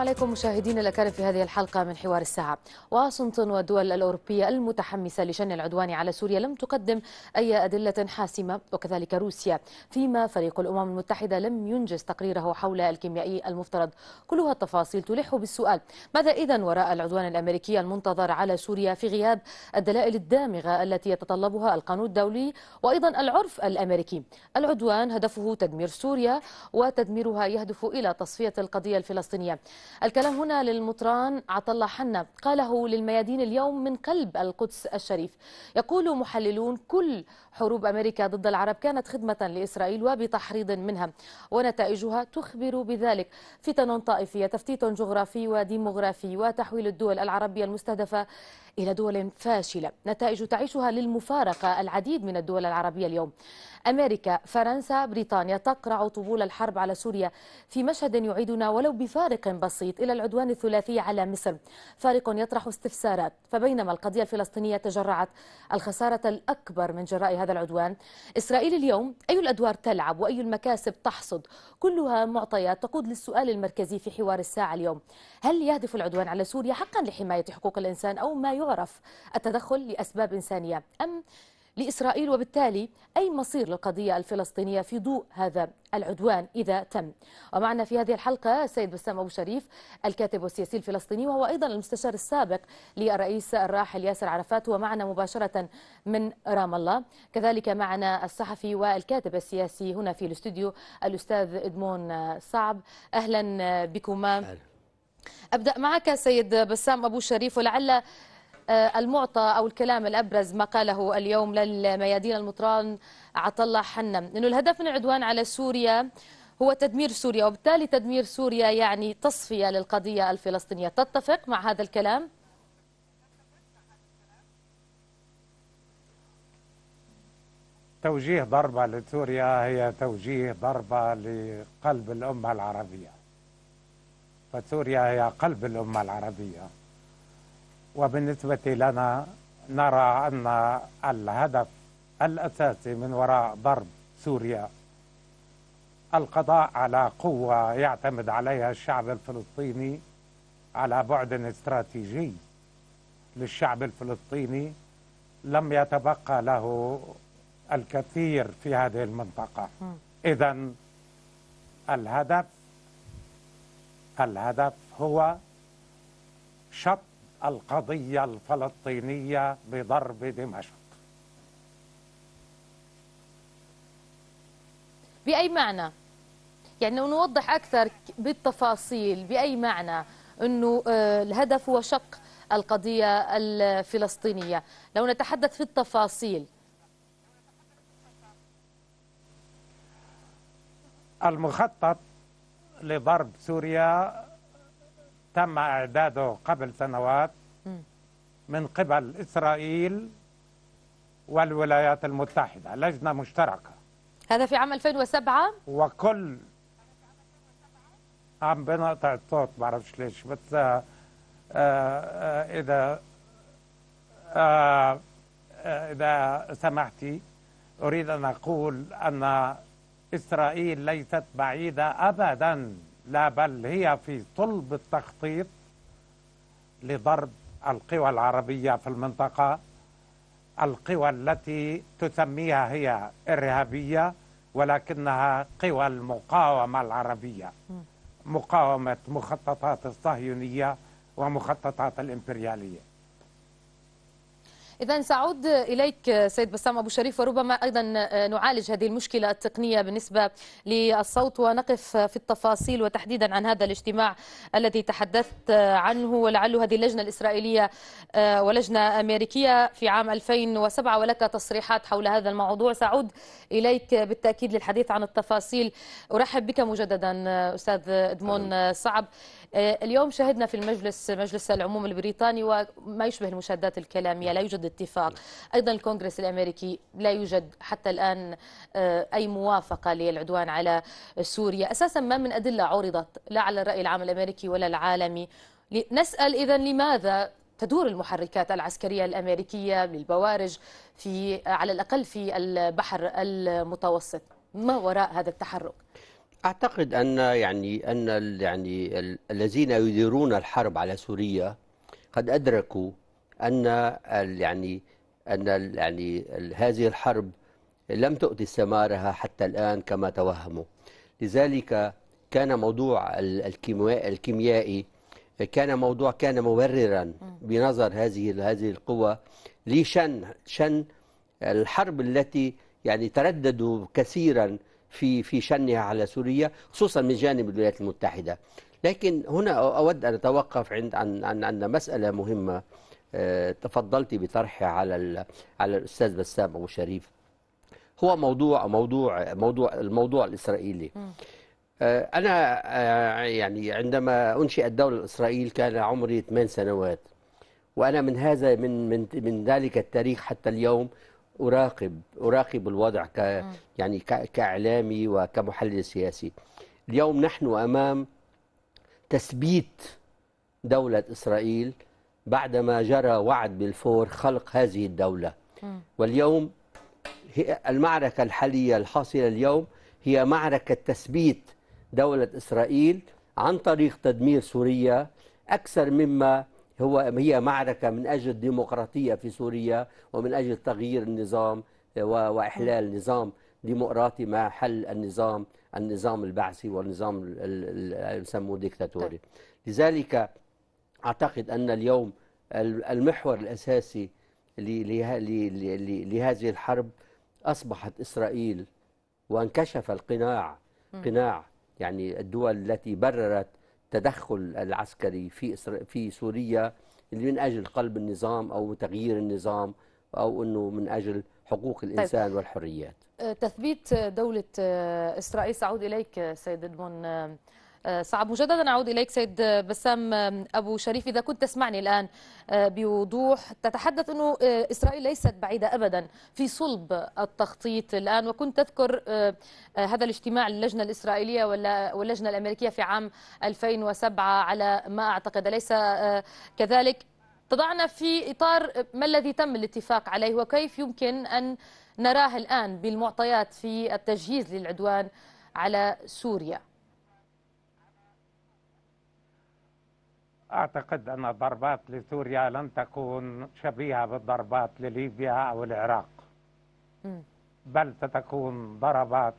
عليكم مشاهدينا الأكارم في هذه الحلقة من حوار الساعة واشنطن والدول الأوروبية المتحمسة لشن العدوان على سوريا لم تقدم أي أدلة حاسمة وكذلك روسيا فيما فريق الأمم المتحدة لم ينجز تقريره حول الكيميائي المفترض كلها التفاصيل تلح بالسؤال ماذا إذا وراء العدوان الأمريكي المنتظر على سوريا في غياب الدلائل الدامغة التي يتطلبها القانون الدولي وأيضا العرف الأمريكي العدوان هدفه تدمير سوريا وتدميرها يهدف إلى تصفية القضية الفلسطينية الكلام هنا للمطران عطلة حنا قاله للميادين اليوم من قلب القدس الشريف يقول محللون كل حروب أمريكا ضد العرب كانت خدمة لإسرائيل وبتحريض منها ونتائجها تخبر بذلك فتن طائفية تفتيت جغرافي وديمغرافي وتحويل الدول العربية المستهدفة إلى دول فاشلة نتائج تعيشها للمفارقة العديد من الدول العربية اليوم أمريكا فرنسا بريطانيا تقرع طبول الحرب على سوريا في مشهد يعيدنا ولو بفارق بسيط إلى العدوان الثلاثي على مصر فارق يطرح استفسارات فبينما القضية الفلسطينية تجرعت الخسارة الأكبر من جراء هذا العدوان إسرائيل اليوم أي الأدوار تلعب وأي المكاسب تحصد كلها معطيات تقود للسؤال المركزي في حوار الساعة اليوم هل يهدف العدوان على سوريا حقا لحماية حقوق الإنسان أو ما يعرف وغرف التدخل لأسباب إنسانية أم لإسرائيل وبالتالي أي مصير للقضية الفلسطينية في ضوء هذا العدوان إذا تم ومعنا في هذه الحلقة السيد بسام أبو شريف الكاتب والسياسي الفلسطيني وهو أيضا المستشار السابق للرئيس الراحل ياسر عرفات ومعنا مباشرة من رام الله كذلك معنا الصحفي والكاتب السياسي هنا في الاستوديو الأستاذ إدمون صعب أهلا بكما أهلا. أبدأ معك سيد بسام أبو شريف ولعل المعطى أو الكلام الأبرز ما قاله اليوم للميادين المطران عطلة حنا أنه الهدف من العدوان على سوريا هو تدمير سوريا وبالتالي تدمير سوريا يعني تصفية للقضية الفلسطينية تتفق مع هذا الكلام؟ توجيه ضربة لسوريا هي توجيه ضربة لقلب الأمة العربية فسوريا هي قلب الأمة العربية وبالنسبة لنا نرى أن الهدف الأساسي من وراء ضرب سوريا القضاء على قوة يعتمد عليها الشعب الفلسطيني على بعد استراتيجي للشعب الفلسطيني لم يتبقى له الكثير في هذه المنطقة إذا الهدف الهدف هو شط القضية الفلسطينية بضرب دمشق بأي معنى؟ يعني نوضح أكثر بالتفاصيل بأي معنى أنه آه، الهدف هو شق القضية الفلسطينية لو نتحدث في التفاصيل المخطط لضرب سوريا تم إعداده قبل سنوات من قبل إسرائيل والولايات المتحدة لجنة مشتركة هذا في عام 2007 وكل عم بنقطع الصوت بعرفش ليش بس آآ آه، آآ آه، آه، إذا آآ إذا سمحتي أريد أن أقول أن إسرائيل ليست بعيدة أبداً لا بل هي في صلب التخطيط لضرب القوى العربية في المنطقة القوى التي تسميها هي إرهابية ولكنها قوى المقاومة العربية مقاومة مخططات الصهيونية ومخططات الإمبريالية إذا سأعود إليك سيد بسام أبو شريف وربما أيضا نعالج هذه المشكلة التقنية بالنسبة للصوت ونقف في التفاصيل وتحديدا عن هذا الاجتماع الذي تحدثت عنه ولعل هذه اللجنة الإسرائيلية ولجنة أمريكية في عام 2007 ولك تصريحات حول هذا الموضوع سأعود إليك بالتأكيد للحديث عن التفاصيل أرحب بك مجددا أستاذ إدمون صعب آه، اليوم شهدنا في المجلس مجلس العموم البريطاني وما يشبه المشادات الكلامية لا يوجد اتفاق أيضا الكونغرس الأمريكي لا يوجد حتى الآن آه، أي موافقة للعدوان على سوريا أساسا ما من أدلة عرضت لا على الرأي العام الأمريكي ولا العالمي نسأل إذا لماذا تدور المحركات العسكرية الأمريكية للبوارج في على الأقل في البحر المتوسط ما وراء هذا التحرك؟ اعتقد ان يعني ان يعني الذين يديرون الحرب على سوريا قد ادركوا ان يعني ان يعني هذه الحرب لم تؤتي ثمارها حتى الان كما توهموا لذلك كان موضوع الكيمياء الكيميائي كان موضوع كان مبررا بنظر هذه هذه القوى لشن شن الحرب التي يعني ترددوا كثيرا في في شنها على سوريا خصوصا من جانب الولايات المتحدة لكن هنا أود أن أتوقف عند عن عن عن مسألة مهمة آه، تفضلت بطرحها على على الأستاذ بسام أبو شريف هو موضوع موضوع موضوع الموضوع الإسرائيلي آه، أنا آه، يعني عندما أنشئت الدوله الإسرائيل كان عمري 8 سنوات وأنا من هذا من من من ذلك التاريخ حتى اليوم اراقب اراقب الوضع ك يعني كاعلامي وكمحلل سياسي اليوم نحن امام تثبيت دوله اسرائيل بعدما جرى وعد بالفور خلق هذه الدوله واليوم المعركه الحاليه الحاصله اليوم هي معركه تثبيت دوله اسرائيل عن طريق تدمير سوريا اكثر مما هو هي معركة من أجل الديمقراطية في سوريا ومن أجل تغيير النظام آه، وإحلال نظام ديمقراطي مع حل النظام النظام البعثي والنظام يسموه ديكتاتوري طيب. لذلك أعتقد أن اليوم المحور الأساسي لهذه الحرب أصبحت إسرائيل وانكشف القناع قناع يعني الدول التي بررت التدخل العسكري في في سوريا من اجل قلب النظام او تغيير النظام او انه من اجل حقوق طيب. الانسان طيب. والحريات آه، تثبيت دوله آه، اسرائيل سأعود اليك آه، سيد ادمون آه، صعب مجددا أعود إليك سيد بسام أبو شريف إذا كنت تسمعني الآن آه، بوضوح تتحدث أنه آه، إسرائيل ليست بعيدة أبدا في صلب التخطيط الآن وكنت تذكر هذا الاجتماع للجنة الإسرائيلية واللجنة الأمريكية في عام 2007 على ما أعتقد ليس كذلك تضعنا في إطار ما الذي تم الاتفاق عليه وكيف يمكن أن نراه الآن بالمعطيات في التجهيز للعدوان على سوريا أعتقد أن الضربات لسوريا لن تكون شبيهة بالضربات لليبيا أو العراق بل ستكون ضربات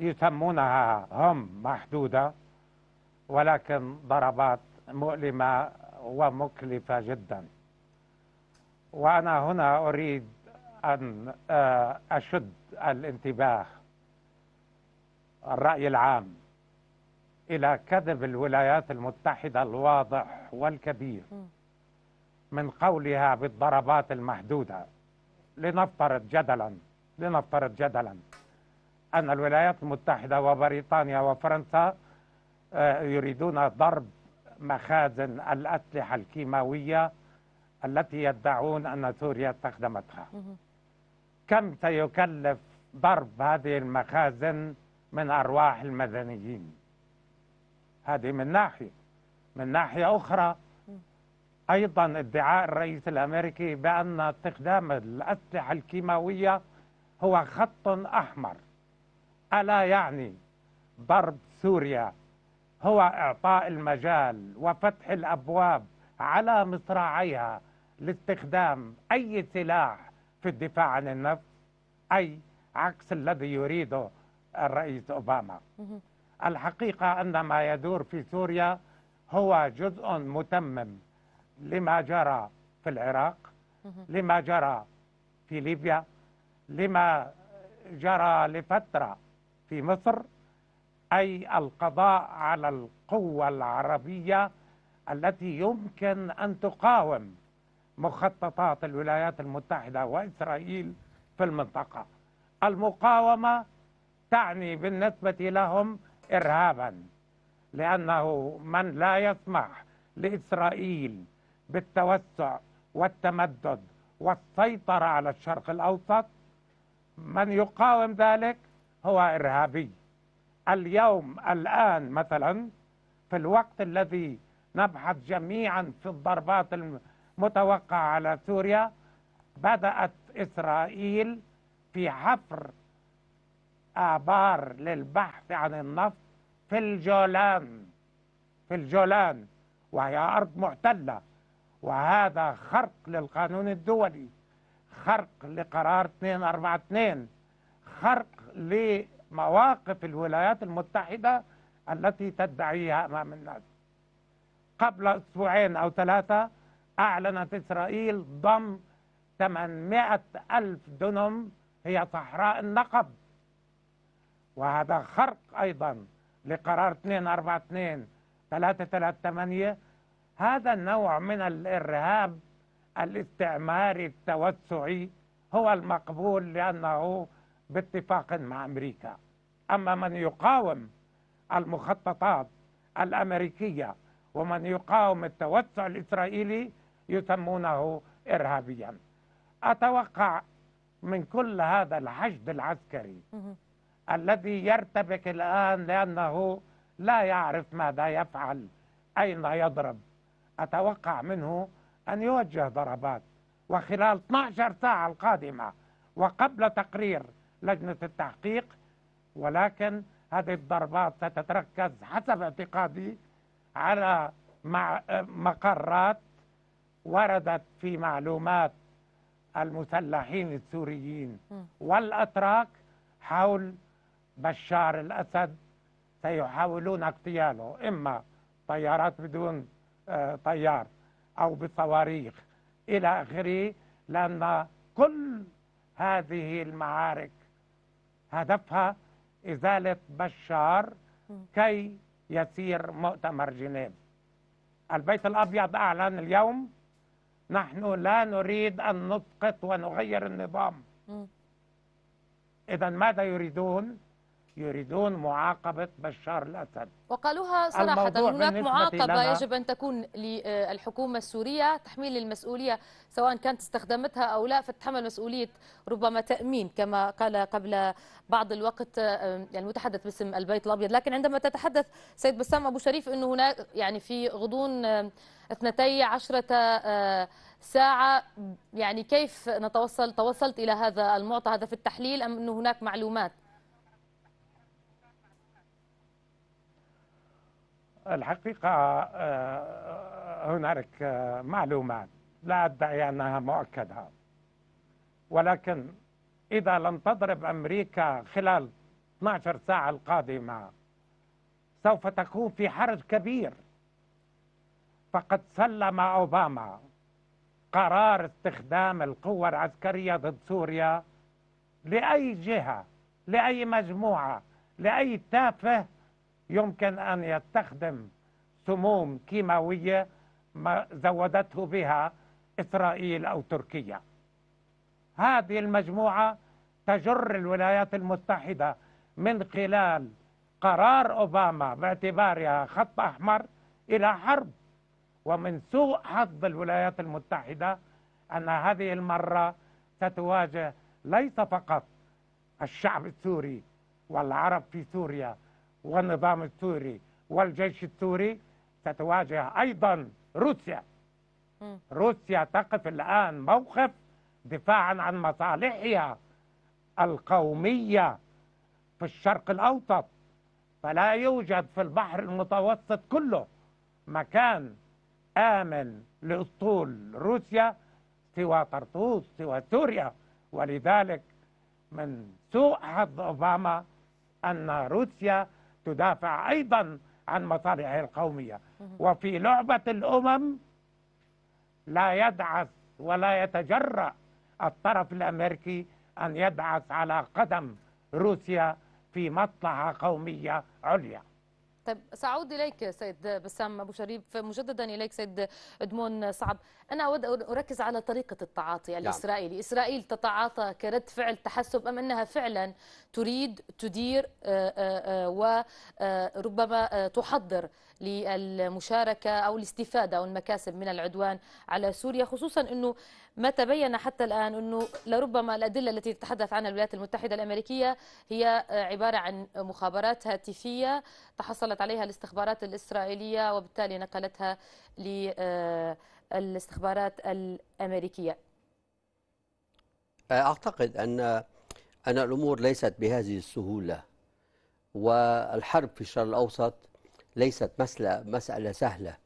يسمونها هم محدودة ولكن ضربات مؤلمة ومكلفة جدا وأنا هنا أريد أن آه، أشد الانتباه الرأي العام إلى كذب الولايات المتحدة الواضح والكبير من قولها بالضربات المحدودة لنفترض جدلا لنفترض جدلا أن الولايات المتحدة وبريطانيا وفرنسا آه، يريدون ضرب مخازن الأسلحة الكيماوية التي يدعون أن سوريا استخدمتها كم سيكلف ضرب هذه المخازن من أرواح المدنيين هذه من ناحية من ناحية أخرى أيضا ادعاء الرئيس الأمريكي بأن استخدام الأسلحة الكيماوية هو خط أحمر ألا يعني ضرب سوريا هو إعطاء المجال وفتح الأبواب على مصراعيها لاستخدام أي سلاح في الدفاع عن النفس أي عكس الذي يريده الرئيس أوباما الحقيقة أن ما يدور في سوريا هو جزء متمم لما جرى في العراق لما جرى في ليبيا لما جرى لفترة في مصر أي القضاء على القوة العربية التي يمكن أن تقاوم مخططات الولايات المتحدة وإسرائيل في المنطقة المقاومة تعني بالنسبة لهم إرهابا لأنه من لا يسمح لإسرائيل بالتوسع والتمدد والسيطرة على الشرق الأوسط من يقاوم ذلك هو إرهابي اليوم الآن مثلا في الوقت الذي نبحث جميعا في الضربات المتوقعة على سوريا بدأت إسرائيل في حفر آبار للبحث عن النفط في الجولان في الجولان وهي أرض معتلة وهذا خرق للقانون الدولي خرق لقرار 242 خرق لمواقف الولايات المتحدة التي تدعيها أمام الناس قبل أسبوعين أو ثلاثة أعلنت إسرائيل ضم 800 ألف دنم هي صحراء النقب وهذا خرق أيضا لقرار 242 338 هذا النوع من الإرهاب الاستعماري التوسعي هو المقبول لأنه باتفاق مع أمريكا أما من يقاوم المخططات الأمريكية ومن يقاوم التوسع الإسرائيلي يسمونه إرهابيا أتوقع من كل هذا الحشد العسكري الذي يرتبك الآن لأنه لا يعرف ماذا يفعل أين يضرب أتوقع منه أن يوجه ضربات وخلال 12 ساعة القادمة وقبل تقرير لجنة التحقيق ولكن هذه الضربات ستتركز حسب اعتقادي على مقرات وردت في معلومات المسلحين السوريين والأتراك حول بشار الأسد سيحاولون اغتياله إما طيارات بدون آه، طيار أو بصواريخ إلى آخره لأن كل هذه المعارك هدفها إزالة بشار كي يسير مؤتمر جنيف البيت الأبيض أعلن اليوم نحن لا نريد أن نسقط ونغير النظام إذا ماذا يريدون؟ يريدون معاقبة بشار الأسد وقالوها صراحة هناك معاقبة يجب أن تكون للحكومة السورية تحميل المسؤولية سواء كانت استخدمتها أو لا فتحمل مسؤولية ربما تأمين كما قال قبل بعض الوقت المتحدث باسم البيت الأبيض لكن عندما تتحدث سيد بسام أبو شريف أنه هناك يعني في غضون اثنتي عشرة آه، ساعة يعني كيف نتوصل توصلت إلى هذا المعطى هذا في التحليل أم أنه هناك معلومات الحقيقة آه، هنالك آه، معلومات لا أدعي أنها مؤكدة ولكن إذا لم تضرب أمريكا خلال 12 ساعة القادمة سوف تكون في حرج كبير فقد سلم أوباما قرار استخدام القوة العسكرية ضد سوريا لأي جهة لأي مجموعة لأي تافه يمكن أن يستخدم سموم كيماوية ما زودته بها إسرائيل أو تركيا هذه المجموعة تجر الولايات المتحدة من خلال قرار أوباما باعتبارها خط أحمر إلى حرب ومن سوء حظ الولايات المتحدة أن هذه المرة ستواجه ليس فقط الشعب السوري والعرب في سوريا والنظام السوري والجيش السوري ستواجه أيضا روسيا روسيا تقف الآن موقف دفاعا عن مصالحها القومية في الشرق الأوسط فلا يوجد في البحر المتوسط كله مكان آمن لأسطول روسيا سوى طرطوس سوى سوريا ولذلك من سوء حظ أوباما أن روسيا تدافع أيضا عن مصالحها القومية وفي لعبة الأمم لا يدعس ولا يتجرأ الطرف الأمريكي أن يدعس على قدم روسيا في مصلحة قومية عليا طيب سأعود إليك سيد بسام أبو شريف مجددا إليك سيد أدمون صعب أنا أود أركز على طريقة التعاطي نعم. الإسرائيلي نعم. إسرائيل تتعاطى كرد فعل تحسب أم أنها فعلا تريد تدير آه، آه، آه، وربما تحضر للمشاركة أو الاستفادة أو المكاسب من العدوان على سوريا خصوصا أنه ما تبين حتى الآن أنه لربما الأدلة التي تتحدث عنها الولايات المتحدة الأمريكية هي عبارة عن مخابرات هاتفية تحصلت عليها الاستخبارات الإسرائيلية وبالتالي نقلتها للاستخبارات الأمريكية أعتقد أن أن الأمور ليست بهذه السهولة والحرب في الشرق الأوسط ليست مسألة, مسألة سهلة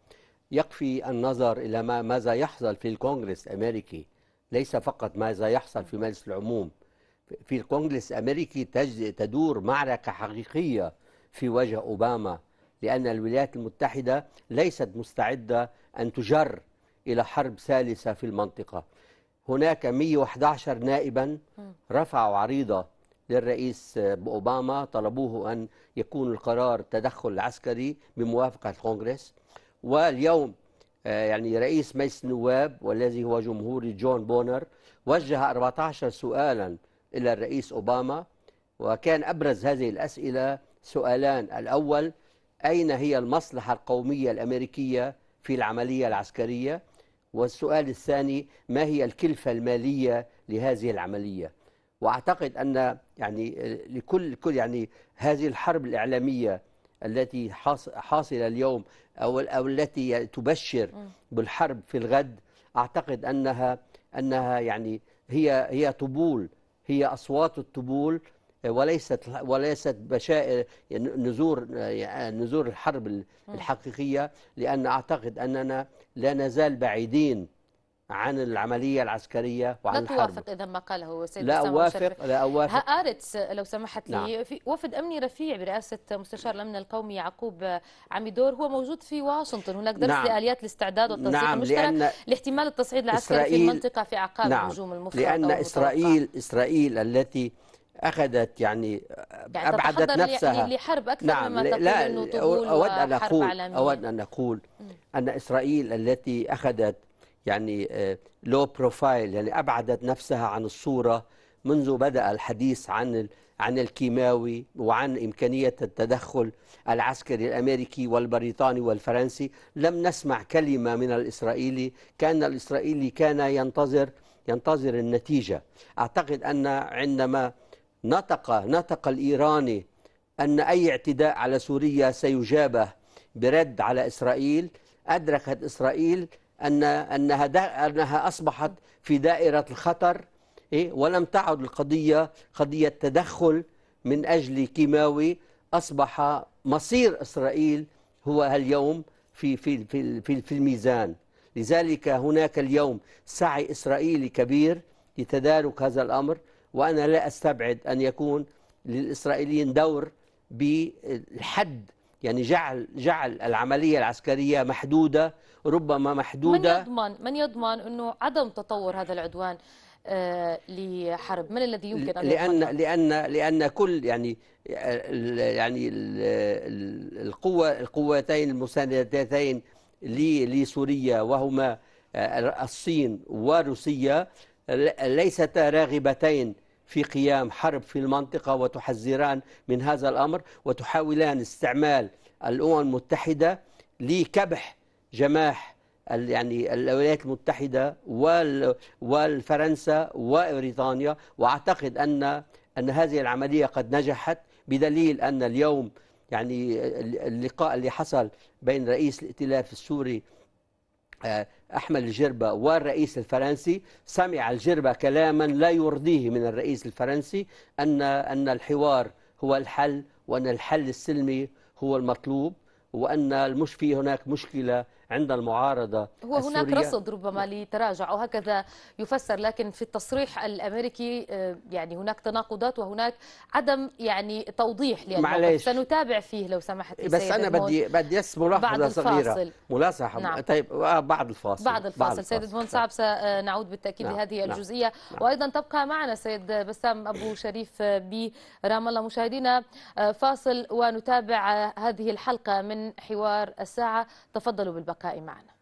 يكفي النظر إلى ما ماذا يحصل في الكونغرس الأمريكي ليس فقط ماذا يحصل في مجلس العموم في الكونغرس الأمريكي تدور معركة حقيقية في وجه أوباما لأن الولايات المتحدة ليست مستعدة أن تجر إلى حرب ثالثة في المنطقة هناك 111 نائبا رفعوا عريضة للرئيس أوباما طلبوه أن يكون القرار تدخل عسكري بموافقة الكونغرس واليوم آه، يعني رئيس مجلس النواب والذي هو جمهوري جون بونر وجه 14 سؤالا إلى الرئيس أوباما وكان أبرز هذه الأسئلة سؤالان الأول أين هي المصلحة القومية الأمريكية في العملية العسكرية والسؤال الثاني ما هي الكلفة المالية لهذه العملية واعتقد ان يعني آه، لكل كل يعني هذه الحرب الاعلاميه التي حاصله اليوم او او التي تبشر بالحرب في الغد اعتقد انها انها يعني هي هي طبول هي اصوات الطبول آه، وليست وليست بشائر يعني نزور آه، نزور الحرب الحقيقيه لان اعتقد اننا لا نزال بعيدين عن العملية العسكرية وعن لا الحرب لا توافق إذا ما قاله سيد لا أوافق لا أوافق هآرتس لو سمحت لي نعم. في وفد أمني رفيع برئاسة مستشار الأمن القومي يعقوب عميدور هو موجود في واشنطن هناك درس نعم. لآليات الاستعداد والتنسيق نعم. المشترك لاحتمال التصعيد العسكري إسرائيل... في المنطقة في أعقاب نعم. الهجوم المفترض لأن إسرائيل إسرائيل التي أخذت يعني, يعني أبعدت نفسها لحرب أكثر نعم مما تقول أنه طول أود أن أقول أود أن أقول أن إسرائيل التي أخذت يعني لو آه، بروفايل يعني أبعدت نفسها عن الصورة منذ بدأ الحديث عن عن الكيماوي وعن إمكانية التدخل العسكري الأمريكي والبريطاني والفرنسي لم نسمع كلمة من الإسرائيلي كان الإسرائيلي كان ينتظر ينتظر النتيجة أعتقد أن عندما نطق نطق الإيراني أن أي اعتداء على سوريا سيجابه برد على إسرائيل أدركت إسرائيل أن أنها أنها أصبحت في دائرة الخطر إيه؟ ولم تعد القضية قضية تدخل من أجل كيماوي أصبح مصير إسرائيل هو اليوم في في في في, في الميزان لذلك هناك اليوم سعي إسرائيلي كبير لتدارك هذا الأمر وأنا لا أستبعد أن يكون للإسرائيليين دور بالحد يعني جعل جعل العملية العسكرية محدودة ربما محدودة من يضمن من يضمن أنه عدم تطور هذا العدوان آه، لحرب من الذي يمكن ان لان يضمن؟ لان لان كل يعني يعني القوة القوتين المساندتين لسوريا وهما آه، الصين وروسيا ليستا راغبتين في قيام حرب في المنطقة وتحذران من هذا الأمر وتحاولان استعمال الأمم المتحدة لكبح جماح يعني الولايات المتحدة والفرنسا وبريطانيا وأعتقد أن أن هذه العملية قد نجحت بدليل أن اليوم يعني اللقاء اللي حصل بين رئيس الائتلاف السوري آه، أحمد الجربة والرئيس الفرنسي سمع الجربة كلاما لا يرضيه من الرئيس الفرنسي أن أن الحوار هو الحل وأن الحل السلمي هو المطلوب وأن المش في هناك مشكلة عند المعارضة هو هناك السورية. رصد ربما لتراجع أو هكذا يفسر لكن في التصريح الأمريكي آه، يعني هناك تناقضات وهناك عدم يعني توضيح يعني معلش سنتابع فيه لو سمحت بس أنا بدي بدي أس ملاحظة صغيرة ملاحظة نعم. طيب آه، بعد الفاصل بعد الفاصل, سيد إدمون صعب سنعود بالتأكيد نعم. لهذه نعم، الجزئية نعم. وأيضا تبقى معنا سيد بسام أبو شريف آه، برام الله مشاهدينا فاصل ونتابع هذه الحلقة من حوار الساعة تفضلوا بالبقاء البقاء معنا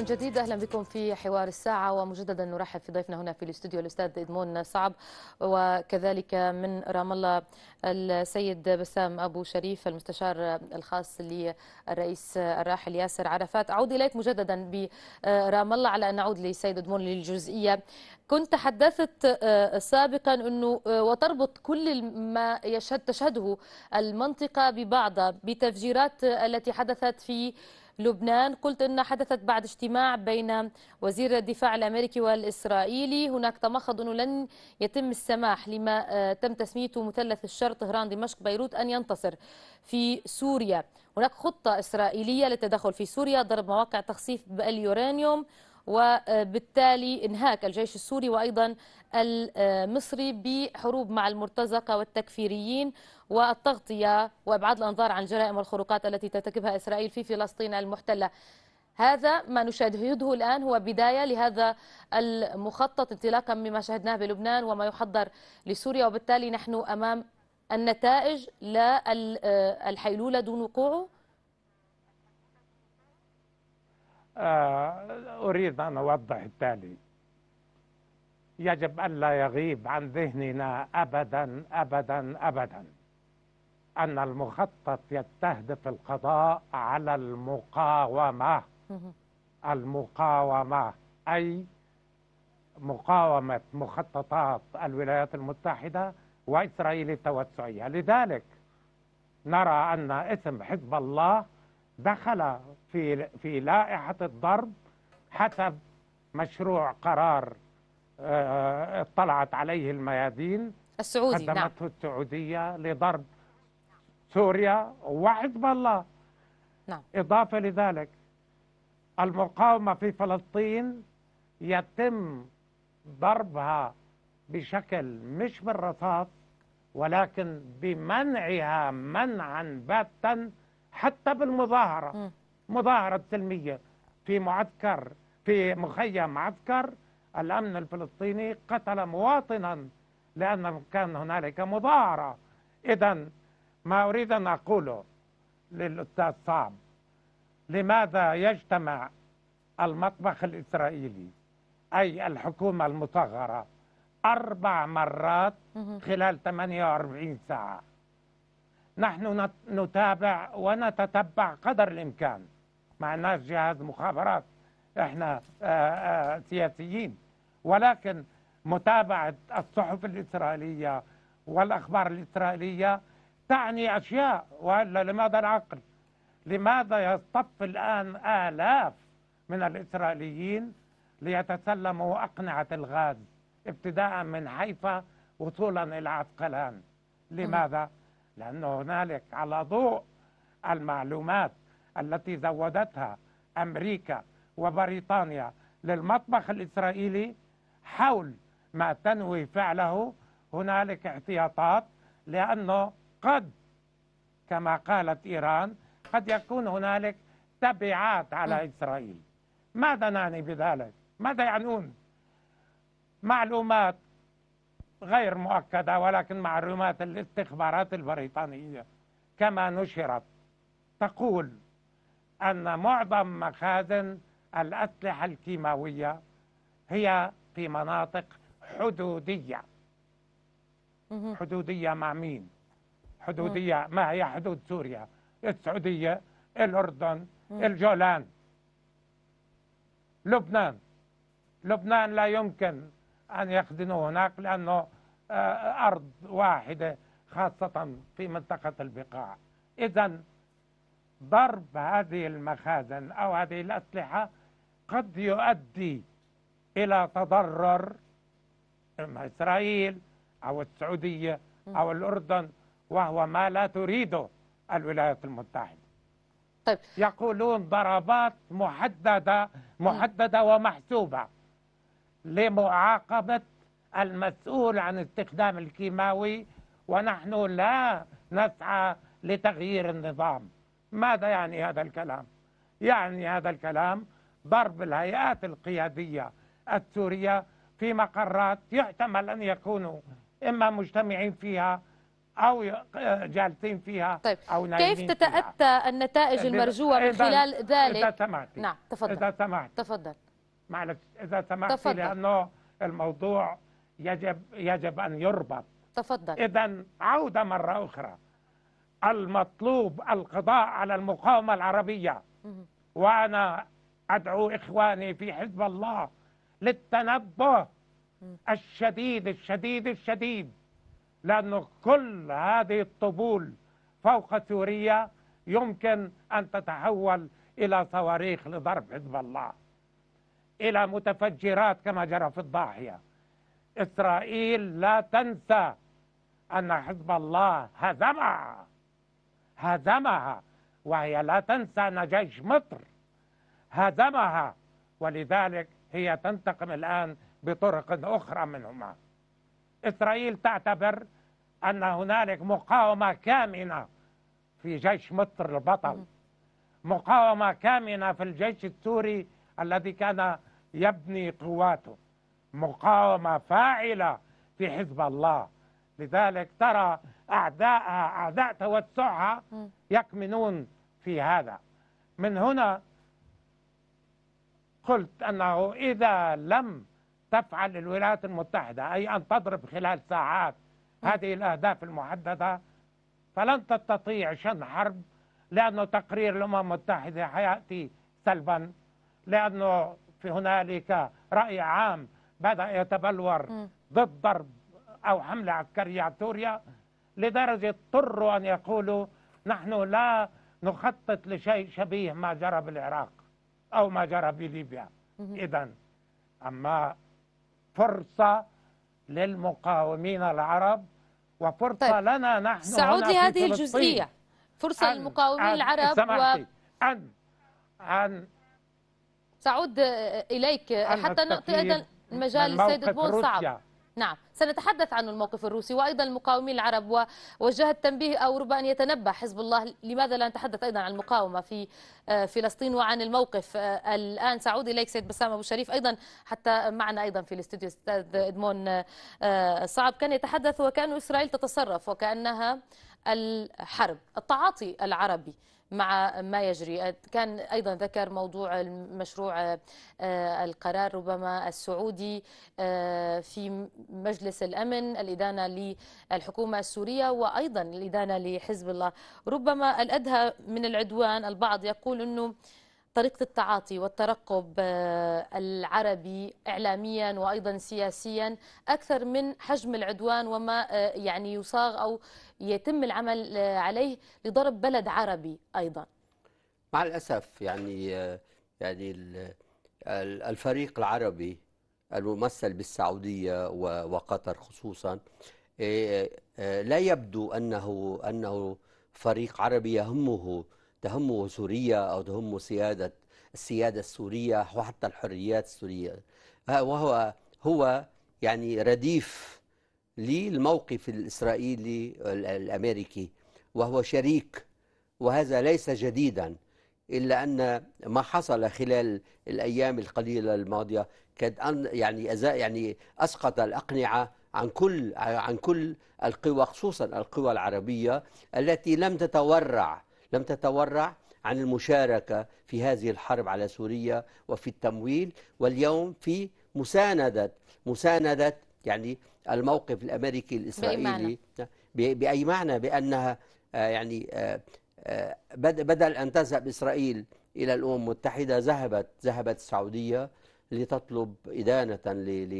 من جديد اهلا بكم في حوار الساعه ومجددا نرحب في ضيفنا هنا في الاستوديو الاستاذ ادمون صعب وكذلك من رام الله السيد بسام ابو شريف المستشار الخاص للرئيس الراحل ياسر عرفات اعود اليك مجددا برام الله على ان نعود للسيد ادمون للجزئيه كنت تحدثت سابقا انه وتربط كل ما يشهد تشهده المنطقه ببعضها بتفجيرات التي حدثت في لبنان قلت أن حدثت بعد اجتماع بين وزير الدفاع الأمريكي والإسرائيلي هناك تمخض أنه لن يتم السماح لما آه، تم تسميته مثلث الشرق طهران دمشق بيروت أن ينتصر في سوريا هناك خطة إسرائيلية للتدخل في سوريا ضرب مواقع تخصيف باليورانيوم وبالتالي انهاك الجيش السوري وايضا المصري بحروب مع المرتزقه والتكفيريين والتغطية وإبعاد الأنظار عن الجرائم والخروقات التي ترتكبها إسرائيل في فلسطين المحتلة هذا ما نشاهده الآن هو بداية لهذا المخطط انطلاقا مما شهدناه بلبنان وما يحضر لسوريا وبالتالي نحن أمام النتائج لا آه، الحيلولة دون وقوعه آه، أريد أن أوضح التالي يجب أن لا يغيب عن ذهننا أبدا أبدا أبدا أن المخطط يستهدف القضاء على المقاومة المقاومة أي مقاومة مخططات الولايات المتحدة وإسرائيل التوسعية لذلك نرى أن اسم حزب الله دخل في في لائحة الضرب حسب مشروع قرار آه، اطلعت عليه الميادين السعودي نعم. قدمته نعم. السعودية لضرب سوريا وحزب الله نعم. إضافة لذلك المقاومة في فلسطين يتم ضربها بشكل مش بالرصاص ولكن بمنعها منعا باتا حتى بالمظاهرة م. مظاهرة سلمية في معسكر في مخيم عسكر الأمن الفلسطيني قتل مواطنا لأن كان هنالك مظاهرة إذا ما أريد أن أقوله للأستاذ صعب لماذا يجتمع المطبخ الإسرائيلي أي الحكومة المصغرة أربع مرات خلال 48 ساعة نحن نتابع ونتتبع قدر الإمكان الناس جهاز مخابرات احنا آه، آه، سياسيين ولكن متابعة الصحف الإسرائيلية والأخبار الإسرائيلية تعني أشياء وإلا لماذا العقل لماذا يصطف الآن آلاف من الإسرائيليين ليتسلموا أقنعة الغاز ابتداء من حيفا وصولا إلى عسقلان لماذا؟ لأن هنالك على ضوء المعلومات التي زودتها أمريكا وبريطانيا للمطبخ الإسرائيلي حول ما تنوي فعله هنالك احتياطات لأنه قد كما قالت إيران قد يكون هنالك تبعات على إسرائيل ماذا نعني بذلك؟ ماذا يعنون؟ معلومات غير مؤكدة ولكن معلومات الاستخبارات البريطانية كما نشرت تقول أن معظم مخازن الأسلحة الكيماوية هي في مناطق حدودية حدودية مع مين؟ حدودية ما هي حدود سوريا السعودية الأردن الجولان لبنان لبنان لا يمكن أن يخزنوا هناك لأنه آه، آه، أرض واحدة خاصة في منطقة البقاع إذا ضرب هذه المخازن أو هذه الأسلحة قد يؤدي إلى تضرر إسرائيل أو السعودية أو الأردن وهو ما لا تريده الولايات المتحدة طيب. يقولون ضربات محددة محددة ومحسوبة لمعاقبة المسؤول عن استخدام الكيماوي ونحن لا نسعى لتغيير النظام ماذا يعني هذا الكلام؟ يعني هذا الكلام ضرب الهيئات القيادية السورية في مقرات يحتمل أن يكونوا إما مجتمعين فيها أو جالسين فيها طيب. أو نايمين كيف تتأتى فيها. النتائج المرجوة من خلال ذلك؟ إذا سمحتي نعم تفضل إذا سمحتي تفضل معلش إذا سمحتي تفضل. لأنه الموضوع يجب يجب أن يربط تفضل إذا عودة مرة أخرى المطلوب القضاء على المقاومة العربية وأنا أدعو إخواني في حزب الله للتنبه الشديد الشديد الشديد لأن كل هذه الطبول فوق سوريا يمكن أن تتحول إلى صواريخ لضرب حزب الله إلى متفجرات كما جرى في الضاحية إسرائيل لا تنسى أن حزب الله هزمها هزمها وهي لا تنسى أن جيش مصر هزمها ولذلك هي تنتقم الآن بطرق أخرى منهما إسرائيل تعتبر أن هنالك مقاومة كامنة في جيش مصر البطل مقاومة كامنة في الجيش السوري الذي كان يبني قواته مقاومة فاعلة في حزب الله لذلك ترى أعداءها أعداء توسعها يكمنون في هذا من هنا قلت أنه إذا لم تفعل الولايات المتحدة أي أن تضرب خلال ساعات هذه الأهداف المحددة فلن تستطيع شن حرب لأنه تقرير الأمم المتحدة حيأتي سلبا لأنه في هنالك رأي عام بدأ يتبلور ضد ضرب أو حملة عسكرية على سوريا لدرجة اضطروا أن يقولوا نحن لا نخطط لشيء شبيه ما جرى بالعراق أو ما جرى بليبيا إذا أما فرصة للمقاومين العرب وفرصة طيب. لنا نحن سأعود لهذه الجزئية فرصة أن للمقاومين أن العرب و... أن أن سأعود إليك حتى نعطي أيضا المجال للسيد بون صعب نعم سنتحدث عن الموقف الروسي وأيضا المقاومين العرب ووجهت تنبيه أو ربما أن يتنبه حزب الله لماذا لا نتحدث أيضا عن المقاومة في آه، فلسطين وعن الموقف آه، الآن سأعود إليك سيد بسام أبو شريف أيضا حتى معنا أيضا في الاستوديو أستاذ إدمون آه، صعب كان يتحدث وكأن إسرائيل تتصرف وكأنها الحرب التعاطي العربي مع ما يجري كان أيضا ذكر موضوع المشروع آه، القرار ربما السعودي آه، في مجلس الأمن الإدانة للحكومة السورية وأيضا الإدانة لحزب الله ربما الأدهى من العدوان البعض يقول أنه طريقة التعاطي والترقب آه، العربي إعلاميا وأيضا سياسيا أكثر من حجم العدوان وما آه، يعني يصاغ أو يتم العمل آه، عليه لضرب بلد عربي أيضا مع الأسف يعني يعني الفريق العربي الممثل بالسعودية وقطر خصوصا لا يبدو أنه أنه فريق عربي يهمه تهمه سوريا أو تهمه سيادة السيادة السورية وحتى الحريات السورية وهو هو يعني رديف للموقف الإسرائيلي الأمريكي وهو شريك وهذا ليس جديدا إلا أن ما حصل خلال الأيام القليلة الماضية كاد أن يعني يعني أسقط الأقنعة عن كل عن كل القوى خصوصا القوى العربية التي لم تتورع لم تتورع عن المشاركة في هذه الحرب على سوريا وفي التمويل واليوم في مساندة مساندة يعني الموقف الأمريكي الإسرائيلي بأي معنى, بأي معنى بأنها آه، يعني آه، آه، بدل أن تذهب إسرائيل إلى الأمم المتحدة ذهبت ذهبت السعودية لتطلب إدانة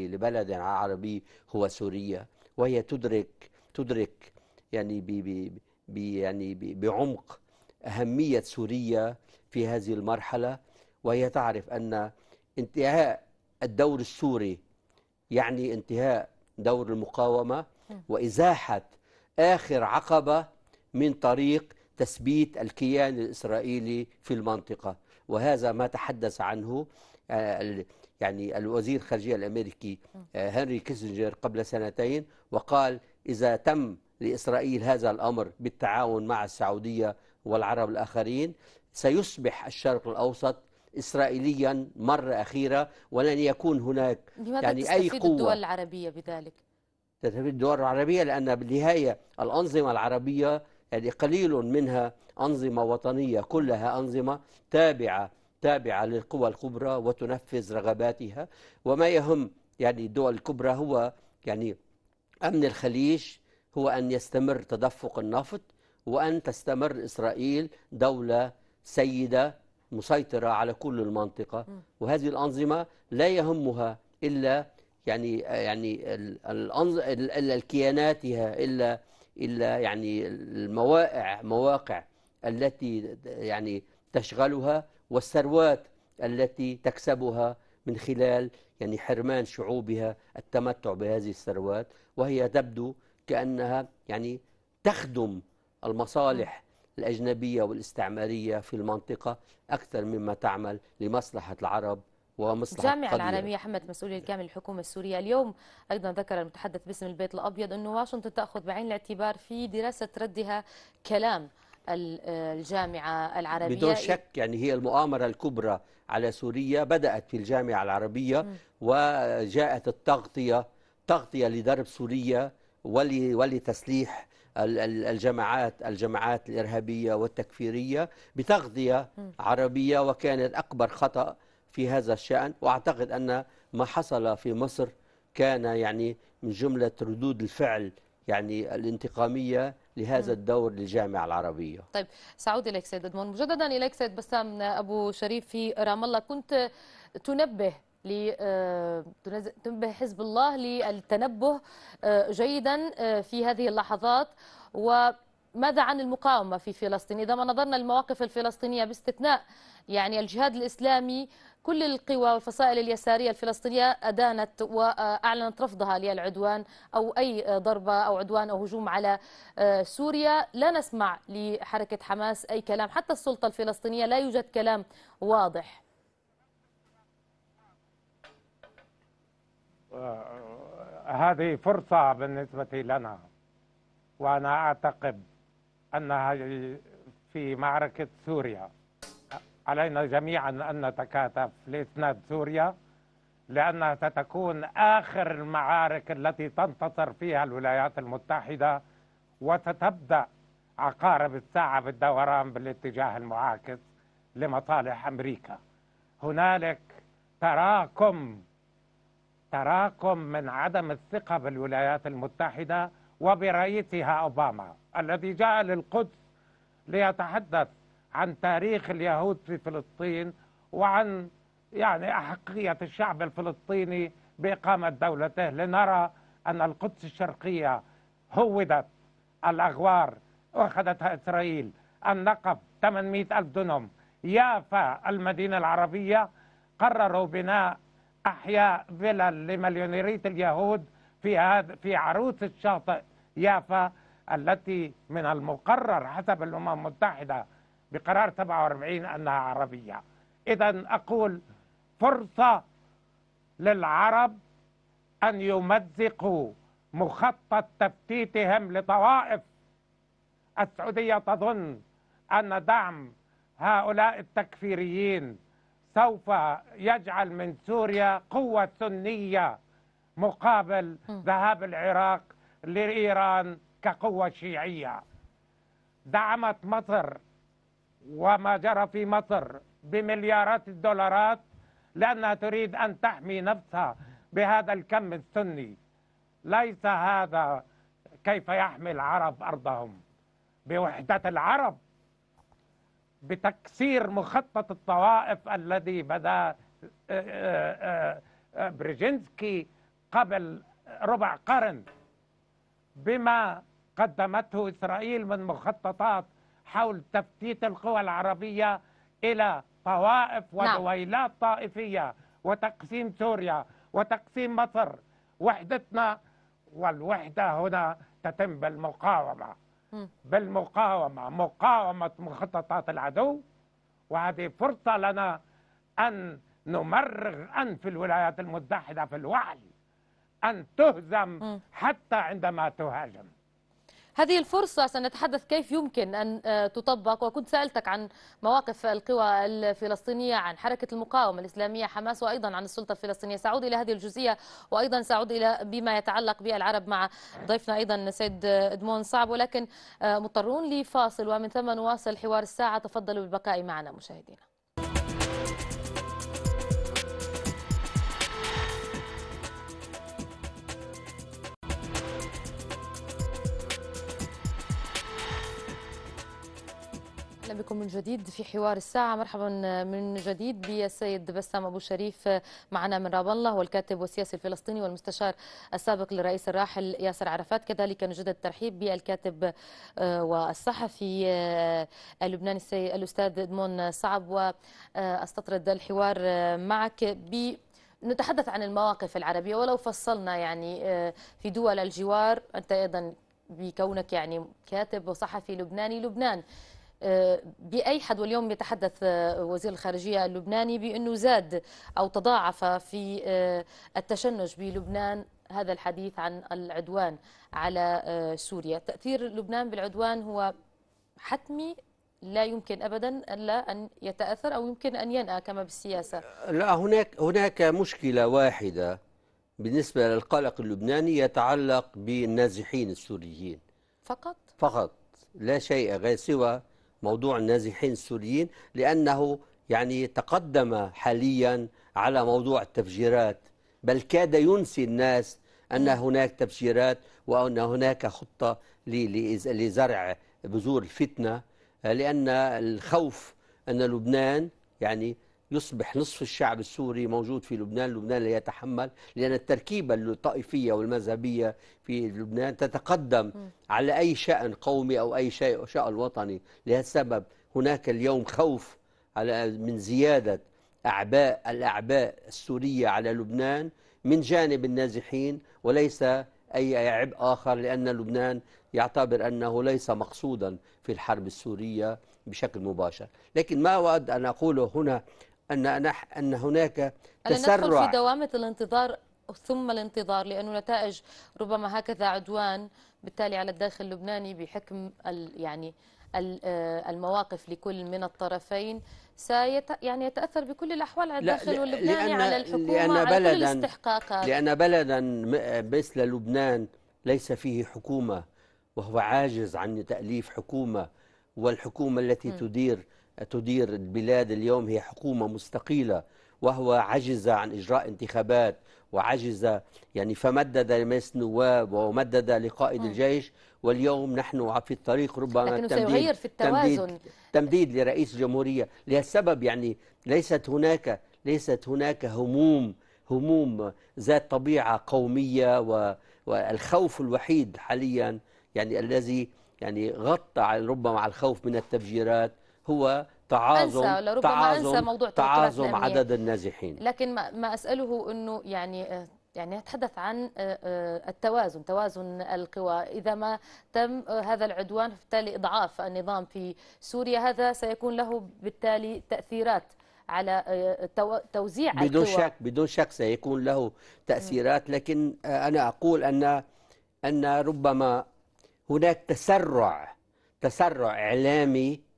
لبلد عربي هو سوريا وهي تدرك تدرك يعني بي بي يعني بي بعمق أهمية سوريا في هذه المرحلة وهي تعرف أن انتهاء الدور السوري يعني انتهاء دور المقاومة وإزاحة آخر عقبة من طريق تثبيت الكيان الإسرائيلي في المنطقة وهذا ما تحدث عنه آه، يعني الوزير الخارجية الأمريكي آه، هنري كيسنجر قبل سنتين وقال إذا تم لإسرائيل هذا الأمر بالتعاون مع السعودية والعرب الآخرين سيصبح الشرق الأوسط إسرائيليا مرة أخيرة ولن يكون هناك بماذا يعني أي قوة الدول العربية بذلك تستفيد الدول العربية لأن بالنهاية الأنظمة العربية يعني قليل منها أنظمة وطنية كلها أنظمة تابعة تابعة للقوى الكبرى وتنفذ رغباتها وما يهم يعني الدول الكبرى هو يعني أمن الخليج هو أن يستمر تدفق النفط وأن تستمر إسرائيل دولة سيدة مسيطرة على كل المنطقة وهذه الأنظمة لا يهمها إلا يعني يعني الأنظ... إلا الكياناتها إلا إلا يعني المواقع مواقع التي يعني تشغلها والثروات التي تكسبها من خلال يعني حرمان شعوبها التمتع بهذه الثروات وهي تبدو كأنها يعني تخدم المصالح نعم. الأجنبية والاستعمارية في المنطقة أكثر مما تعمل لمصلحة العرب ومصلحة الجامعة العالمية حملت مسؤولي الكامل الحكومة السورية اليوم أيضا ذكر المتحدث باسم البيت الأبيض أن واشنطن تأخذ بعين الاعتبار في دراسة ردها كلام الجامعة العربية بدون شك يعني هي المؤامرة الكبرى على سوريا بدأت في الجامعة العربية وجاءت التغطية تغطية لدرب سوريا ولتسليح الجماعات الجماعات الارهابيه والتكفيريه بتغذيه عربيه وكانت اكبر خطا في هذا الشان واعتقد ان ما حصل في مصر كان يعني من جمله ردود الفعل يعني الانتقاميه لهذا الدور للجامعه العربيه. طيب سعود اليك سيد ادمون مجددا اليك سيد بسام ابو شريف في رام الله كنت تنبه آه، تنبه حزب الله للتنبه آه، جيدا آه، في هذه اللحظات وماذا عن المقاومة في فلسطين إذا ما نظرنا للمواقف الفلسطينية باستثناء يعني الجهاد الإسلامي كل القوى والفصائل اليسارية الفلسطينية أدانت وأعلنت رفضها للعدوان أو أي ضربة أو عدوان أو هجوم على سوريا لا نسمع لحركة حماس أي كلام حتى السلطة الفلسطينية لا يوجد كلام واضح هذه فرصة بالنسبة لنا وأنا أعتقد أنها في معركة سوريا علينا جميعا أن نتكاتف لإسناد سوريا لأنها ستكون آخر المعارك التي تنتصر فيها الولايات المتحدة وستبدأ عقارب الساعة بالدوران بالاتجاه المعاكس لمصالح أمريكا هنالك تراكم تراكم من عدم الثقة بالولايات المتحدة وبرئيسها أوباما الذي جاء للقدس ليتحدث عن تاريخ اليهود في فلسطين وعن يعني أحقية الشعب الفلسطيني بإقامة دولته لنرى أن القدس الشرقية هودت الأغوار أخذتها إسرائيل النقب 800 ألف دنم يافا المدينة العربية قرروا بناء احياء فيلل لمليونيرية اليهود في هذا في عروس الشاطئ يافا التي من المقرر حسب الأمم المتحدة بقرار 47 أنها عربية إذا أقول فرصة للعرب أن يمزقوا مخطط تفتيتهم لطوائف السعودية تظن أن دعم هؤلاء التكفيريين سوف يجعل من سوريا قوة سنية مقابل ذهاب العراق لإيران كقوة شيعية دعمت مصر وما جرى في مصر بمليارات الدولارات لأنها تريد أن تحمي نفسها بهذا الكم السني ليس هذا كيف يحمي العرب أرضهم بوحدة العرب بتكسير مخطط الطوائف الذي بدا آه، آه، آه، بريجينسكي قبل ربع قرن بما قدمته إسرائيل من مخططات حول تفتيت القوى العربية إلى طوائف نعم. ودويلات طائفية وتقسيم سوريا وتقسيم مصر وحدتنا والوحدة هنا تتم بالمقاومة بالمقاومة مقاومة مخططات العدو وهذه فرصة لنا أن نمرغ أنف الولايات المتحدة في الوعي أن تهزم حتى عندما تهاجم هذه الفرصة سنتحدث كيف يمكن أن آه، تطبق وكنت سألتك عن مواقف القوى الفلسطينية عن حركة المقاومة الإسلامية حماس وأيضا عن السلطة الفلسطينية سأعود إلى هذه الجزئية وأيضا سأعود إلى بما يتعلق بالعرب مع ضيفنا أيضا سيد آه، إدمون صعب ولكن آه، مضطرون لفاصل ومن ثم نواصل حوار الساعة تفضلوا بالبقاء معنا مشاهدينا اهلا بكم من جديد في حوار الساعه مرحبا من جديد بالسيد بسام ابو شريف معنا من رام الله والكاتب والسياسي الفلسطيني والمستشار السابق للرئيس الراحل ياسر عرفات كذلك نجد الترحيب بالكاتب آه، والصحفي آه، اللبناني الاستاذ ادمون صعب واستطرد الحوار آه، معك ب نتحدث عن المواقف العربيه ولو فصلنا يعني في دول الجوار انت ايضا بكونك يعني كاتب وصحفي لبناني لبنان آه، بأي حد واليوم يتحدث آه، وزير الخارجية اللبناني بأنه زاد أو تضاعف في آه، التشنج بلبنان هذا الحديث عن العدوان على سوريا تأثير لبنان بالعدوان هو حتمي لا يمكن ابدا الا ان يتاثر او يمكن ان ينأى كما بالسياسه. لا هناك هناك مشكله واحده بالنسبه للقلق اللبناني يتعلق بالنازحين السوريين. فقط؟ فقط لا شيء غير سوى موضوع النازحين السوريين لأنه يعني تقدم حاليا على موضوع التفجيرات بل كاد ينسي الناس أن هناك تفجيرات وأن هناك خطة لزرع بذور الفتنة لأن الخوف أن لبنان يعني يصبح نصف الشعب السوري موجود في لبنان لبنان لا يتحمل لأن التركيبة الطائفية والمذهبية في لبنان تتقدم على أي شأن قومي أو أي شيء شأن وطني لهذا السبب هناك اليوم خوف على من زيادة أعباء الأعباء السورية على لبنان من جانب النازحين وليس أي عبء آخر لأن لبنان يعتبر أنه ليس مقصودا في الحرب السورية بشكل مباشر لكن ما أود أن أقوله هنا أن, أن هناك تسرع ندخل في دوامة الانتظار ثم الانتظار لأنه نتائج ربما هكذا عدوان بالتالي على الداخل اللبناني بحكم ال يعني آه، المواقف لكل من الطرفين سيت يعني يتأثر بكل الأحوال على الداخل اللبناني على الحكومة لأن بلداً على كل الاستحقاقات لأن بلدا مثل لبنان ليس فيه حكومة وهو عاجز عن تأليف حكومة والحكومة التي م. تدير تدير البلاد اليوم هي حكومة مستقيلة وهو عجز عن إجراء انتخابات وعجز يعني فمدد لمجلس النواب ومدد لقائد آه. الجيش واليوم نحن في الطريق ربما لكنه تمديد سيغير في التوازن تمديد, تمديد لرئيس الجمهورية لهالسبب يعني ليست هناك ليست هناك هموم هموم ذات طبيعة قومية والخوف الوحيد حاليا يعني الذي يعني غطى ربما على الخوف من التفجيرات هو تعاظم أنسى لربما تعاظم أنسى موضوع تعاظم عدد النازحين لكن ما أسأله أنه يعني آه، يعني نتحدث عن آه، آه، التوازن توازن القوى إذا ما تم هذا العدوان بالتالي إضعاف النظام في سوريا هذا سيكون له بالتالي تأثيرات على توزيع القوى بدون شك بدون شك سيكون له تأثيرات لكن أنا أقول أن أن ربما هناك تسرع تسرع إعلامي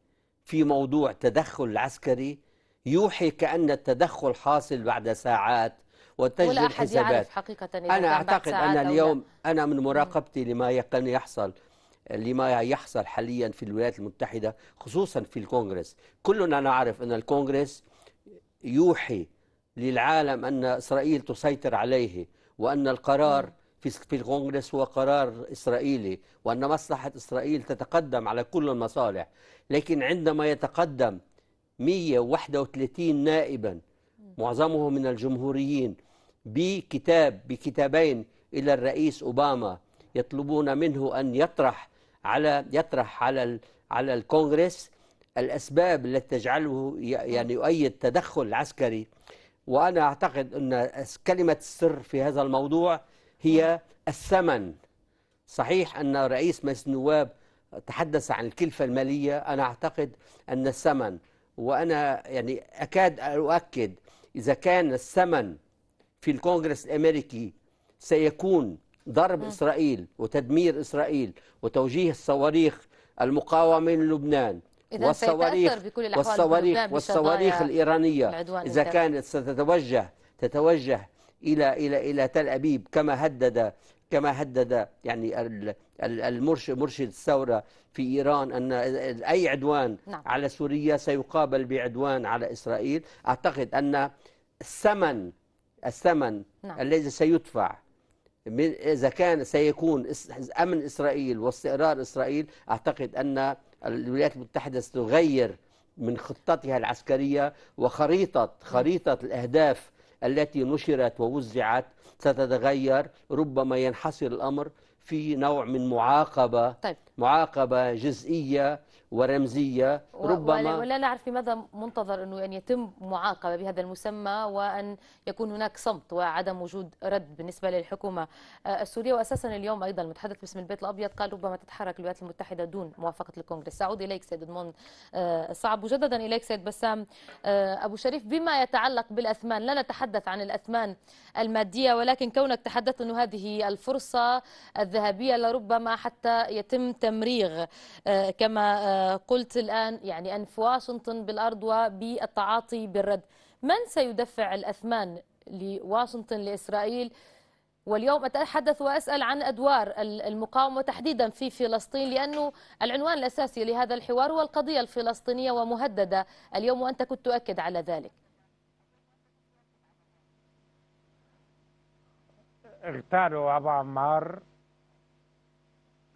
في موضوع تدخل العسكري يوحي كأن التدخل حاصل بعد ساعات وتجري ولا الحسابات حقيقة إذا أنا أعتقد أن اليوم أنا من مراقبتي لما يقن يحصل لما يحصل حاليا في الولايات المتحدة خصوصا في الكونغرس كلنا نعرف أن الكونغرس يوحي للعالم أن إسرائيل تسيطر عليه وأن القرار م. في في الكونغرس هو قرار اسرائيلي وان مصلحه اسرائيل تتقدم على كل المصالح لكن عندما يتقدم 131 نائبا معظمهم من الجمهوريين بكتاب بكتابين الى الرئيس اوباما يطلبون منه ان يطرح على يطرح على على الكونغرس الاسباب التي تجعله يعني يؤيد تدخل عسكري وانا اعتقد ان كلمه السر في هذا الموضوع هي الثمن صحيح أن رئيس مجلس النواب تحدث عن الكلفة المالية أنا أعتقد أن الثمن وأنا يعني أكاد أؤكد إذا كان الثمن في الكونغرس الأمريكي سيكون ضرب إسرائيل وتدمير إسرائيل وتوجيه الصواريخ المقاومة للبنان والصواريخ والصواريخ والصواريخ الإيرانية إذا كانت ستتوجه تتوجه إلى إلى إلى تل أبيب كما هدد كما هدد يعني المرشد مرشد الثورة في إيران أن أي عدوان نعم. على سوريا سيقابل بعدوان على إسرائيل أعتقد أن الثمن الثمن نعم. الذي سيدفع من إذا كان سيكون أمن إسرائيل واستقرار إسرائيل أعتقد أن الولايات المتحدة ستغير من خطتها العسكرية وخريطة نعم. خريطة الأهداف التي نشرت ووزعت ستتغير ربما ينحصر الأمر في نوع من معاقبة طيب. معاقبة جزئية ورمزية ربما ولا نعرف ماذا منتظر أنه أن يتم معاقبة بهذا المسمى وأن يكون هناك صمت وعدم وجود رد بالنسبة للحكومة آه، السورية وأساسا اليوم أيضا المتحدث باسم البيت الأبيض قال ربما تتحرك الولايات المتحدة دون موافقة الكونغرس أعود إليك سيد أدمون آه، صعب مجددا إليك سيد بسام آه، أبو شريف بما يتعلق بالأثمان لا نتحدث عن الأثمان المادية ولكن كونك تحدثت أن هذه الفرصة الذهبية لربما حتى يتم تمريغ كما قلت الآن يعني أنف واشنطن بالأرض وبالتعاطي بالرد من سيدفع الأثمان لواشنطن لإسرائيل واليوم أتحدث وأسأل عن أدوار المقاومة تحديدا في فلسطين لأنه العنوان الأساسي لهذا الحوار هو القضية الفلسطينية ومهددة اليوم وأنت كنت تؤكد على ذلك اغتالوا أبو عمار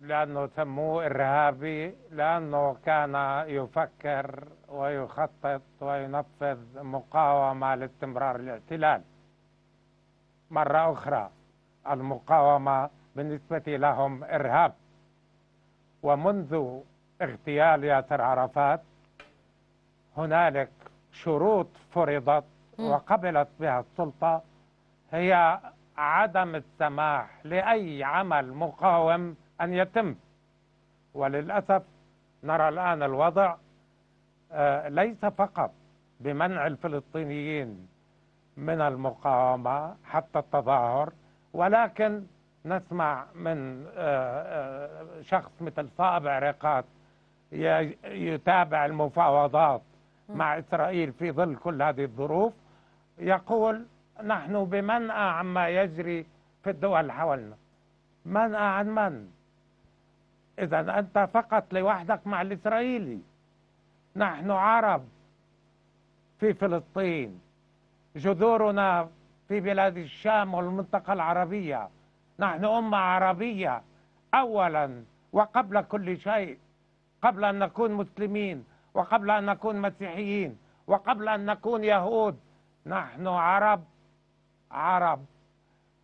لأنه سموه إرهابي لأنه كان يفكر ويخطط وينفذ مقاومة لاستمرار الاحتلال مرة أخرى المقاومة بالنسبة لهم إرهاب ومنذ اغتيال ياسر عرفات هنالك شروط فرضت وقبلت بها السلطة هي عدم السماح لأي عمل مقاوم أن يتم وللأسف نرى الآن الوضع آه، ليس فقط بمنع الفلسطينيين من المقاومة حتى التظاهر ولكن نسمع من آه، آه، شخص مثل صائب عريقات يتابع المفاوضات مع إسرائيل في ظل كل هذه الظروف يقول نحن بمنأى عما يجري في الدول حولنا منأى عن من إذا أنت فقط لوحدك مع الإسرائيلي نحن عرب في فلسطين جذورنا في بلاد الشام والمنطقة العربية نحن أمة عربية أولا وقبل كل شيء قبل أن نكون مسلمين وقبل أن نكون مسيحيين وقبل أن نكون يهود نحن عرب عرب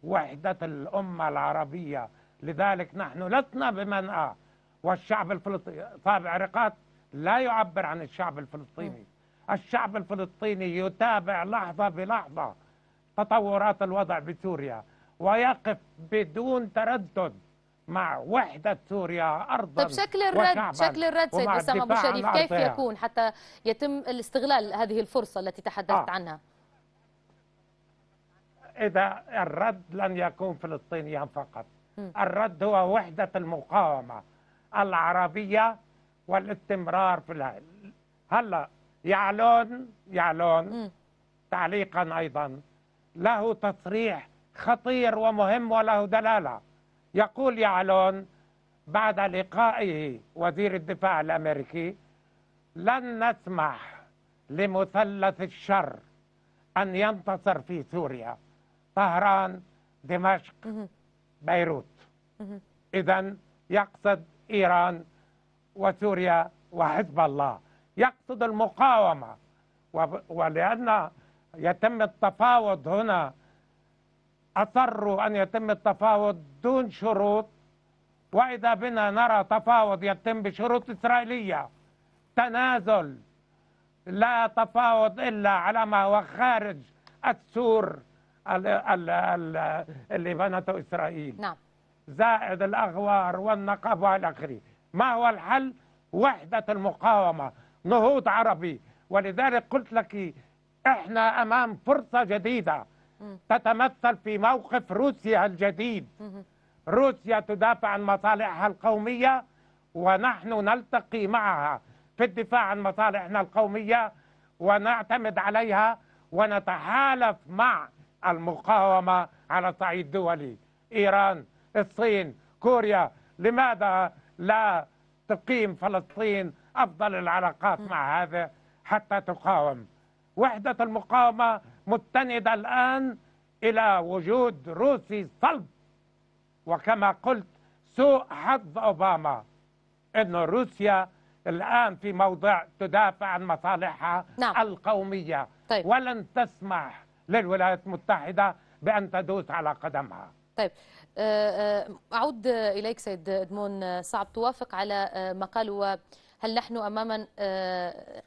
وحدة الأمة العربية لذلك نحن لسنا بمنأى والشعب الفلسطيني طابع عراقات لا يعبر عن الشعب الفلسطيني نعم. الشعب الفلسطيني يتابع لحظة بلحظة تطورات الوضع بسوريا ويقف بدون تردد مع وحدة سوريا أرضا طيب شكل الرد شكل الرد سيد أسامة أبو شريف كيف يكون حتى يتم الاستغلال هذه الفرصة التي تحدثت آه. عنها إذا الرد لن يكون فلسطينيا فقط م. الرد هو وحدة المقاومة العربية والاستمرار في الهل. هلا يعلون يعلون تعليقا أيضا له تصريح خطير ومهم وله دلالة يقول يعلون بعد لقائه وزير الدفاع الأمريكي لن نسمح لمثلث الشر أن ينتصر في سوريا طهران دمشق بيروت إذا يقصد إيران وسوريا وحزب الله يقصد المقاومة ولأن يتم التفاوض هنا أصروا أن يتم التفاوض دون شروط وإذا بنا نرى تفاوض يتم بشروط إسرائيلية تنازل لا تفاوض إلا على ما هو خارج السور اللي بنته إسرائيل نعم زائد الأغوار والنقب والى اخره ما هو الحل وحدة المقاومة نهوض عربي ولذلك قلت لك احنا أمام فرصة جديدة تتمثل في موقف روسيا الجديد روسيا تدافع عن مصالحها القومية ونحن نلتقي معها في الدفاع عن مصالحنا القومية ونعتمد عليها ونتحالف مع المقاومة على الصعيد الدولي إيران الصين كوريا لماذا لا تقيم فلسطين أفضل العلاقات مع هذا حتى تقاوم وحدة المقاومة مستندة الآن إلى وجود روسي صلب وكما قلت سوء حظ أوباما أن روسيا الآن في موضع تدافع عن مصالحها نعم. القومية طيب. ولن تسمح للولايات المتحدة بأن تدوس على قدمها طيب آه، آه، أعود إليك سيد إدمون آه، صعب توافق على ما قال هل نحن أماما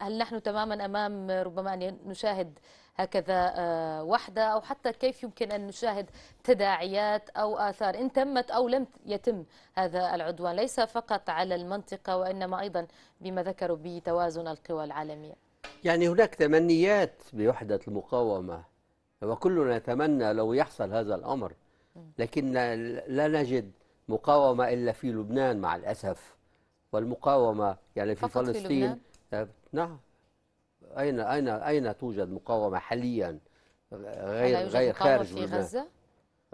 هل نحن تماما أمام ربما أن نشاهد هكذا وحدة أو حتى كيف يمكن أن نشاهد تداعيات أو آثار إن تمت أو لم يتم هذا العدوان ليس فقط على المنطقة وإنما أيضا بما ذكروا بتوازن القوى العالمية يعني هناك تمنيات بوحدة المقاومة وكلنا نتمنى لو يحصل هذا الأمر لكن لا نجد مقاومة إلا في لبنان مع الأسف والمقاومة يعني في فلسطين في آه، نعم أين أين أين توجد مقاومة حاليا غير غير خارج في لبنان غزة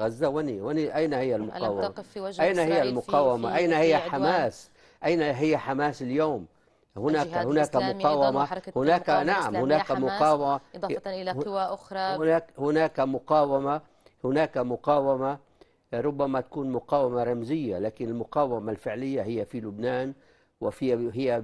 غزة وني وني أين هي المقاومة تقف في وجه أين هي المقاومة في أين هي حماس أين هي حماس اليوم هناك هناك مقاومة هناك نعم هناك مقاومة إضافة إلى قوى أخرى هناك هناك مقاومة هناك مقاومة ربما تكون مقاومة رمزية لكن المقاومة الفعلية هي في لبنان وفي هي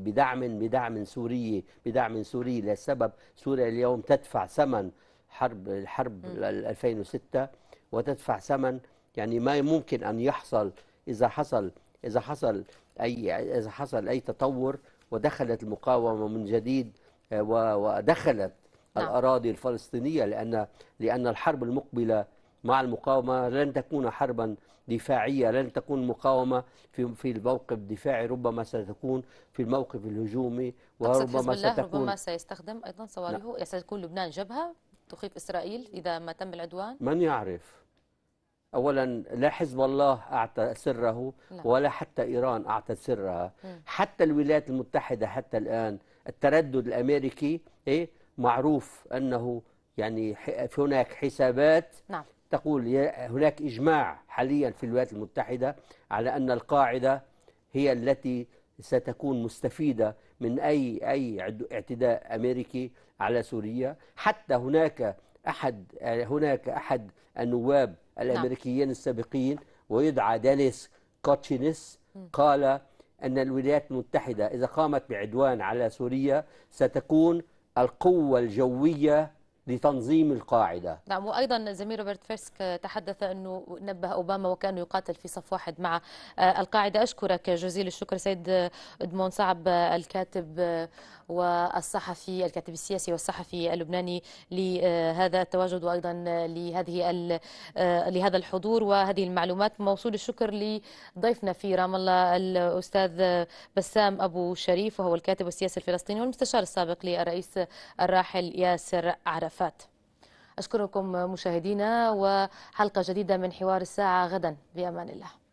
بدعم بدعم سوري بدعم سوري لسبب سوريا اليوم تدفع ثمن حرب الحرب 2006 وتدفع ثمن يعني ما ممكن ان يحصل اذا حصل اذا حصل اي اذا حصل اي تطور ودخلت المقاومه من جديد آه، ودخلت نعم. الأراضي الفلسطينية لأن لأن الحرب المقبلة مع المقاومة لن تكون حربا دفاعية لن تكون مقاومة في في الموقف الدفاعي ربما ستكون في الموقف الهجومي وربما ستكون ربما سيستخدم أيضا صواريخه نعم. يعني ستكون لبنان جبهة تخيف إسرائيل إذا ما تم العدوان من يعرف اولا لا حزب الله اعطى سره نعم. ولا حتى ايران اعطت سرها حتى الولايات المتحده حتى الان التردد الامريكي ايه معروف أنه يعني هناك حسابات نعم. تقول هناك إجماع حاليا في الولايات المتحدة على أن القاعدة هي التي ستكون مستفيدة من أي أي اعتداء أمريكي على سوريا حتى هناك أحد هناك أحد النواب الأمريكيين نعم. السابقين ويدعى داليس كوتشينس قال أن الولايات المتحدة إذا قامت بعدوان على سوريا ستكون القوة الجوية لتنظيم القاعدة نعم وأيضا زميل روبرت فيرسك تحدث أنه نبه أوباما وكأنه يقاتل في صف واحد مع القاعدة أشكرك جزيل الشكر سيد إدمون صعب الكاتب والصحفي الكاتب السياسي والصحفي اللبناني لهذا التواجد وأيضا لهذه لهذا الحضور وهذه المعلومات موصول الشكر لضيفنا في رام الله الأستاذ بسام أبو شريف وهو الكاتب السياسي الفلسطيني والمستشار السابق للرئيس الراحل ياسر عرفة الملفات أشكركم مشاهدينا وحلقة جديدة من حوار الساعة غدا بأمان الله